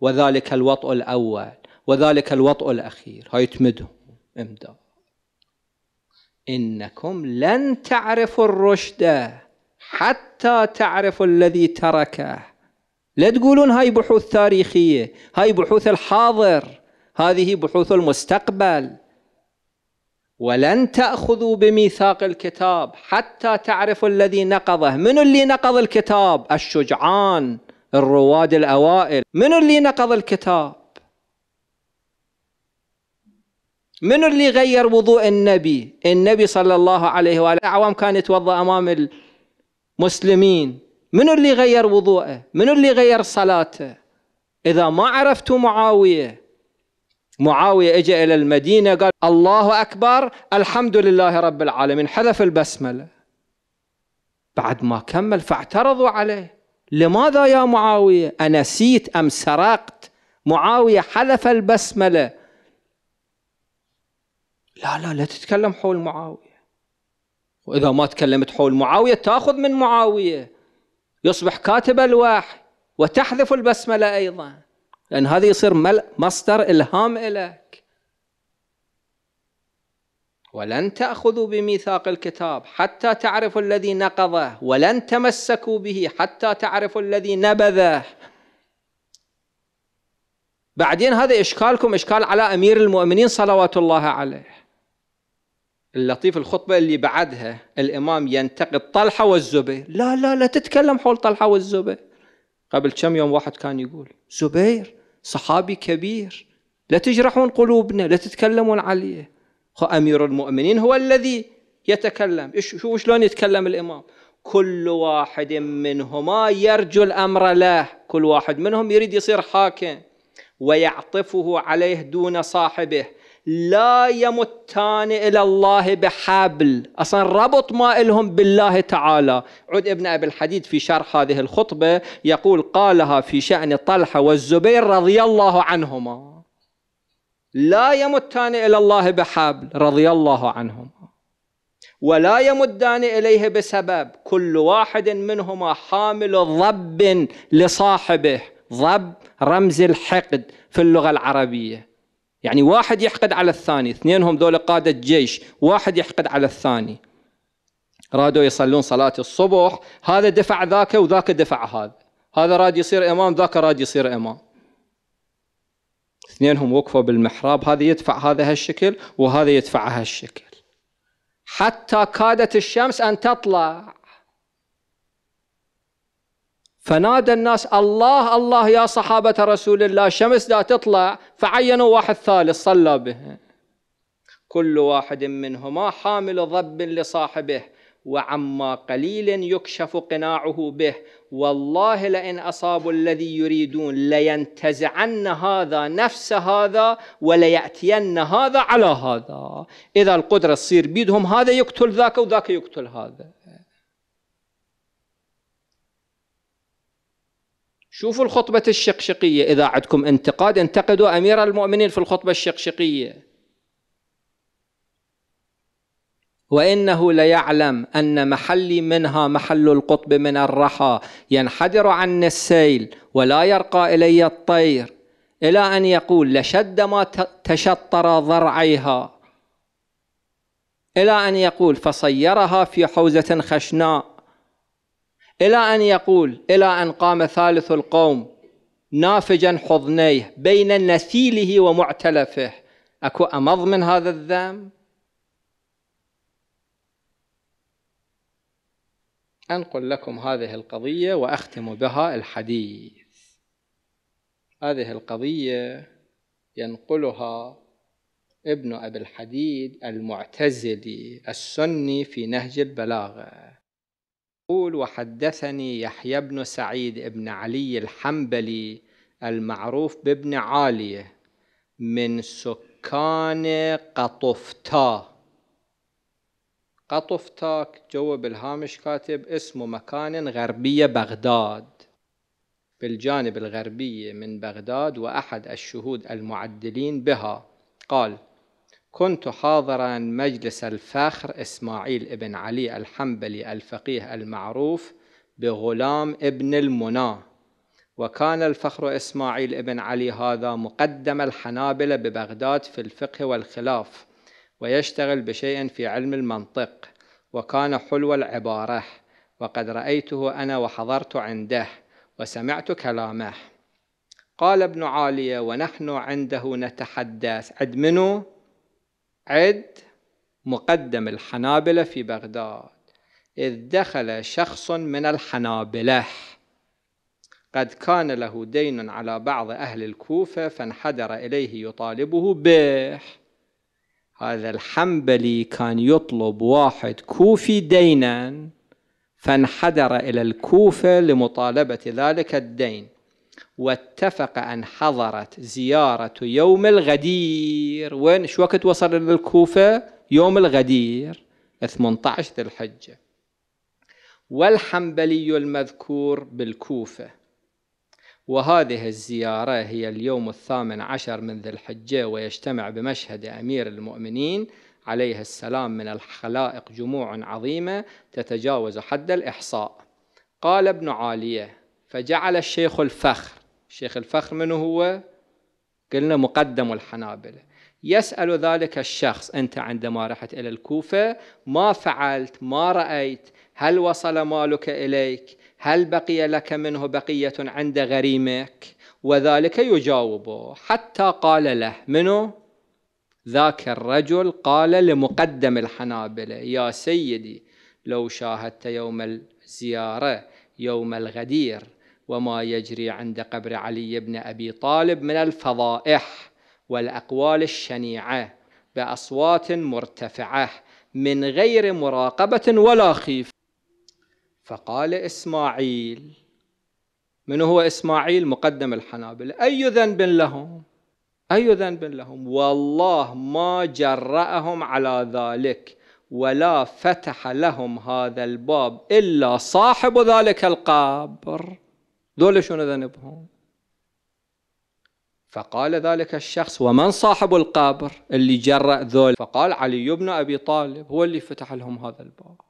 [SPEAKER 1] وذلك الوطء الأول وذلك الوطء الأخير هاي تمدهم إمداد إنكم لن تعرفوا الرشد حتى تعرفوا الذي تركه لا تقولون هاي بحوث تاريخية هاي بحوث الحاضر هذه بحوث المستقبل ولن تأخذوا بميثاق الكتاب حتى تعرفوا الذي نقضه من اللي نقض الكتاب الشجعان الرواد الأوائل من اللي نقض الكتاب من اللي غير وضوء النبي النبي صلى الله عليه وآله أعوام كان يتوضأ أمام المسلمين من اللي غير وضوءه من اللي غير صلاته إذا ما عرفتوا معاوية معاوية اجى إلى المدينة قال الله أكبر الحمد لله رب العالمين حذف البسملة بعد ما كمل فاعترضوا عليه لماذا يا معاوية أنسيت أم سرقت معاوية حذف البسملة لا لا لا تتكلم حول معاوية وإذا ما تكلمت حول معاوية تأخذ من معاوية يصبح كاتب الوحي وتحذف البسملة أيضا لأن هذا يصير مصدر إلهام إلك ولن تأخذوا بميثاق الكتاب حتى تعرفوا الذي نقضه ولن تمسكوا به حتى تعرفوا الذي نبذه بعدين هذا إشكالكم إشكال على أمير المؤمنين صلوات الله عليه اللطيف الخطبة اللي بعدها الإمام ينتقد طلحة والزبير لا لا لا تتكلم حول طلحة والزبير قبل كم يوم واحد كان يقول زبير صحابي كبير لا تجرحون قلوبنا لا تتكلمون عليه أمير المؤمنين هو الذي يتكلم شو شلون يتكلم الإمام كل واحد منهما يرجو الأمر له كل واحد منهم يريد يصير حاكم ويعطفه عليه دون صاحبه لا يمتان إلى الله بحبل أصلا ربط ما إلهم بالله تعالى عد ابن أبي الحديد في شرح هذه الخطبة يقول قالها في شأن طلحة والزبير رضي الله عنهما لا يمتان إلى الله بحبل رضي الله عنهما ولا يمدان إليه بسبب كل واحد منهما حامل ضب لصاحبه ضب رمز الحقد في اللغة العربية يعني واحد يحقد على الثاني اثنينهم ذول قادة جيش واحد يحقد على الثاني رادوا يصلون صلاة الصبح هذا دفع ذاك وذاك دفع هذا هذا راد يصير إمام ذاك راد يصير إمام اثنينهم وقفوا بالمحراب هذا يدفع هذا هالشكل وهذا يدفع هالشكل حتى كادت الشمس أن تطلع فنادى الناس الله الله يا صحابة رسول الله شمس لا تطلع فعينوا واحد ثالث صلى به كل واحد منهما حامل ضب لصاحبه وعما قليل يكشف قناعه به والله لئن أصابوا الذي يريدون لينتزعن هذا نفس هذا وليأتين هذا على هذا إذا القدرة تصير بيدهم هذا يقتل ذاك وذاك يقتل هذا شوفوا الخطبة الشقشقية إذا عندكم انتقاد انتقدوا أمير المؤمنين في الخطبة الشقشقية وإنه ليعلم أن محلي منها محل القطب من الرحى ينحدر عن السيل ولا يرقى إلي الطير إلى أن يقول لشد ما تشطر ضرعيها إلى أن يقول فصيرها في حوزة خشناء إلى أن يقول إلى أن قام ثالث القوم نافجا حضنيه بين نثيله ومعتلفه أكو أمض من هذا الذنب أنقل لكم هذه القضية وأختم بها الحديث هذه القضية ينقلها ابن أبي الحديد المعتزلي السني في نهج البلاغة يقول وحدثني يحيى بن سعيد بن علي الحنبلي المعروف بابن عالية من سكان قطفتا قطفتا جوا بالهامش كاتب اسمه مكان غربية بغداد بالجانب الغربي من بغداد وأحد الشهود المعدلين بها قال كنت حاضرا مجلس الفخر إسماعيل ابن علي الحنبلي الفقيه المعروف بغلام ابن المنى وكان الفخر إسماعيل ابن علي هذا مقدم الحنابلة ببغداد في الفقه والخلاف ويشتغل بشيء في علم المنطق وكان حلو العبارة وقد رأيته أنا وحضرت عنده وسمعت كلامه قال ابن عالية ونحن عنده نتحدث عد منو؟ عد مقدم الحنابلة في بغداد إذ دخل شخص من الحنابلة قد كان له دين على بعض أهل الكوفة فانحدر إليه يطالبه به هذا الحنبلي كان يطلب واحد كوفي دينا فانحدر إلى الكوفة لمطالبة ذلك الدين واتفق أن حضرت زيارة يوم الغدير وين شو وقت وصل للكوفة يوم الغدير 18 ذي الحجة والحنبلي المذكور بالكوفة وهذه الزيارة هي اليوم الثامن عشر من ذي الحجة ويجتمع بمشهد أمير المؤمنين عليه السلام من الخلائق جموع عظيمة تتجاوز حد الإحصاء قال ابن عالية فجعل الشيخ الفخر الشيخ الفخر من هو قلنا مقدم الحنابلة يسأل ذلك الشخص أنت عندما رحت إلى الكوفة ما فعلت ما رأيت هل وصل مالك إليك هل بقي لك منه بقية عند غريمك وذلك يجاوبه حتى قال له منه ذاك الرجل قال لمقدم الحنابلة يا سيدي لو شاهدت يوم الزيارة يوم الغدير وما يجري عند قبر علي بن أبي طالب من الفضائح والأقوال الشنيعة بأصوات مرتفعة من غير مراقبة ولا خيف فقال إسماعيل من هو إسماعيل مقدم الحنابلة أي ذنب لهم أي ذنب لهم والله ما جرأهم على ذلك ولا فتح لهم هذا الباب إلا صاحب ذلك القبر دول شنو ذنبهم فقال ذلك الشخص ومن صاحب القبر اللي جرأ ذول فقال علي بن أبي طالب هو اللي فتح لهم هذا الباب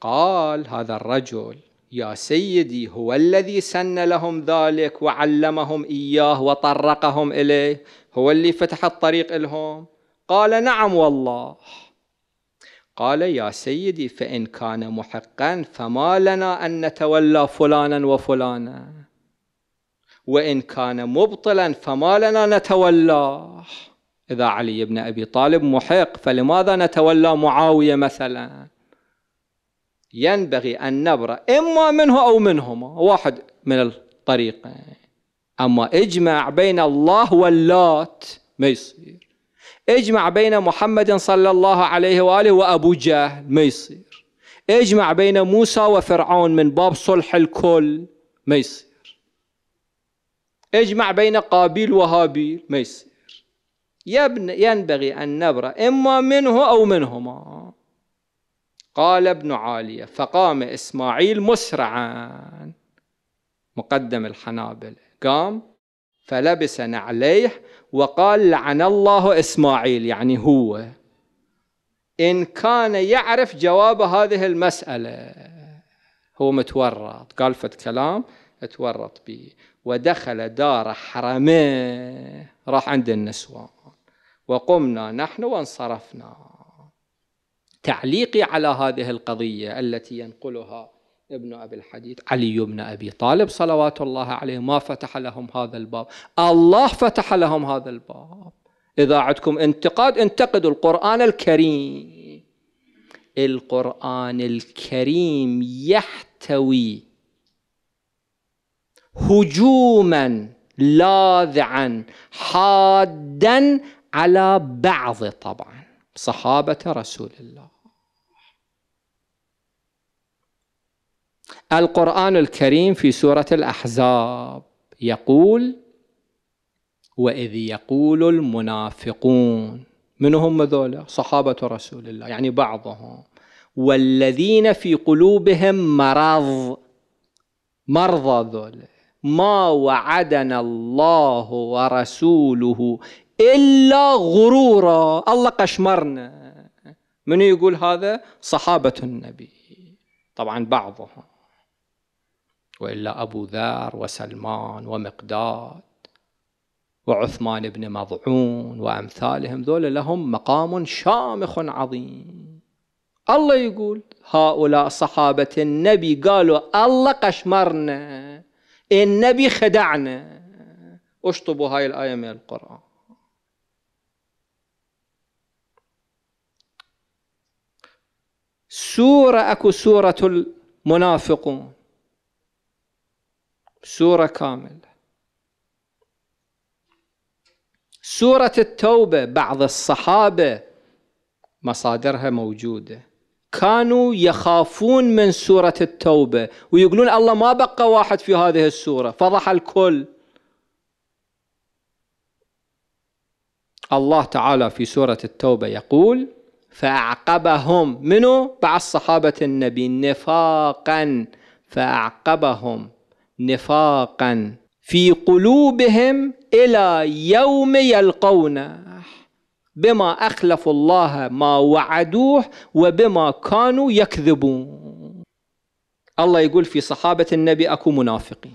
[SPEAKER 1] قال هذا الرجل يا سيدي هو الذي سن لهم ذلك وعلمهم إياه وطرقهم إليه هو اللي فتح الطريق لهم قال نعم والله قال يا سيدي فإن كان محقا فما لنا أن نتولى فلانا وفلانا وإن كان مبطلا فما لنا نتولاه إذا علي بن أبي طالب محق فلماذا نتولى معاوية مثلا ينبغي أن نبرأ إما منه أو منهما واحد من الطريقين أما اجمع بين الله واللات ما يصير اجمع بين محمد صلى الله عليه وآله وأبو جهل ما يصير اجمع بين موسى وفرعون من باب صلح الكل ما يصير اجمع بين قابيل وهابيل ما يصير ينبغي أن نبرأ إما منه أو منهما قال ابن عالية فقام إسماعيل مسرعا مقدم الحنابلة قام فلبس نعليه وقال لعن الله إسماعيل يعني هو إن كان يعرف جواب هذه المسألة هو متورط قال فت كلام اتورط به ودخل دار حرمه راح عند النسوان وقمنا نحن وانصرفنا تعليقي على هذه القضية التي ينقلها ابن أبي الحديث علي بن أبي طالب صلوات الله عليه ما فتح لهم هذا الباب الله فتح لهم هذا الباب إذا عندكم انتقاد انتقدوا القرآن الكريم القرآن الكريم يحتوي هجوما لاذعا حادا على بعض طبعا صحابة رسول الله القرآن الكريم في سورة الأحزاب يقول وإذ يقول المنافقون من هم ذولا صحابة رسول الله يعني بعضهم والذين في قلوبهم مرض مرضى ذولا ما وعدنا الله ورسوله إلا غرورا الله قشمرنا من يقول هذا صحابة النبي طبعا بعضهم والا ابو ذر وسلمان ومقداد وعثمان بن مضعون وامثالهم ذول لهم مقام شامخ عظيم الله يقول هؤلاء صحابه النبي قالوا الله قشمرنا النبي خدعنا اشطبوا هاي الايه من القران سوره اكو سوره المنافقون سورة كاملة سورة التوبة بعض الصحابة مصادرها موجودة كانوا يخافون من سورة التوبة ويقولون الله ما بقى واحد في هذه السورة فضح الكل الله تعالى في سورة التوبة يقول فأعقبهم منه بعض صحابة النبي نفاقا فأعقبهم نفاقا في قلوبهم إلى يوم يلقونه بما أخلفوا الله ما وعدوه وبما كانوا يكذبون الله يقول في صحابة النبي أكو منافقين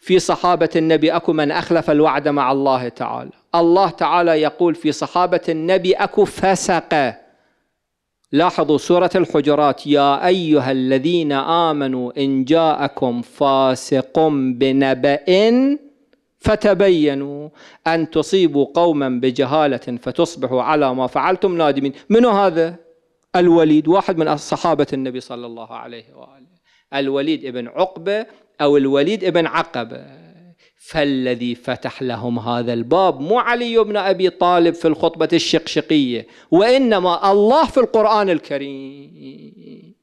[SPEAKER 1] في صحابة النبي أكو من أخلف الوعد مع الله تعالى الله تعالى يقول في صحابة النبي أكو فسقة لاحظوا سورة الحجرات يا أيها الذين آمنوا إن جاءكم فاسق بنبأ فتبينوا أن تصيبوا قوما بجهالة فتصبحوا على ما فعلتم نادمين منو هذا؟ الوليد واحد من صحابة النبي صلى الله عليه وآله الوليد ابن عقبة أو الوليد ابن عقبة فالذي فتح لهم هذا الباب مو علي بن ابي طالب في الخطبه الشقشقيه وانما الله في القران الكريم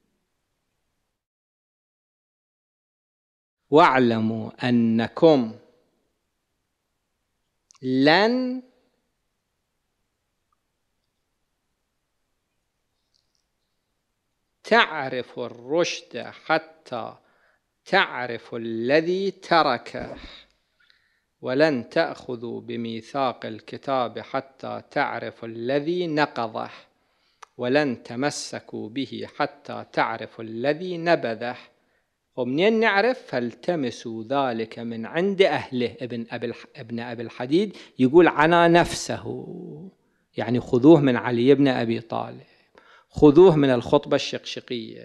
[SPEAKER 1] واعلموا انكم لن تعرف الرشد حتى تعرف الذي تركه ولن تأخذوا بميثاق الكتاب حتى تعرفوا الذي نقضه ولن تمسكوا به حتى تعرفوا الذي نبذه ومنين نعرف فالتمسوا ذلك من عند أهله ابن أبي ابن أبي الحديد يقول عنا نفسه يعني خذوه من علي بن أبي طالب خذوه من الخطبة الشقشقية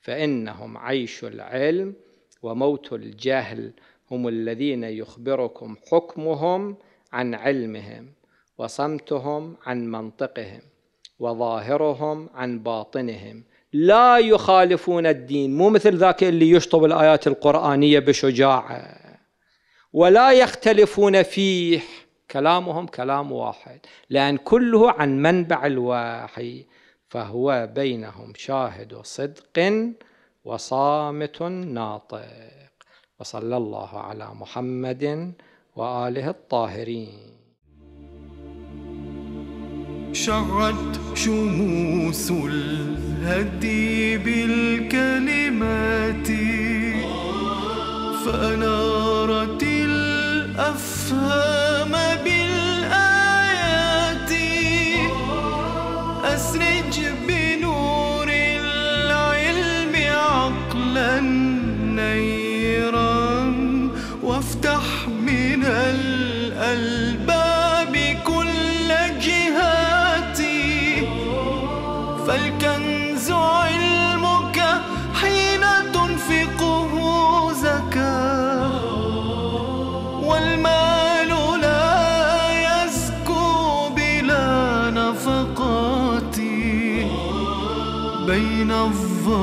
[SPEAKER 1] فإنهم عيش العلم وموت الجهل هم الذين يخبركم حكمهم عن علمهم وصمتهم عن منطقهم وظاهرهم عن باطنهم لا يخالفون الدين مو مثل ذاك اللي يشطب الآيات القرآنية بشجاعة ولا يختلفون فيه كلامهم كلام واحد لأن كله عن منبع الوحي فهو بينهم شاهد صدق وصامت ناطق وصلى الله على محمد وآله الطاهرين
[SPEAKER 2] شعت شموس الهدي بالكلمات فأنارت الأفهام بالآيات أسري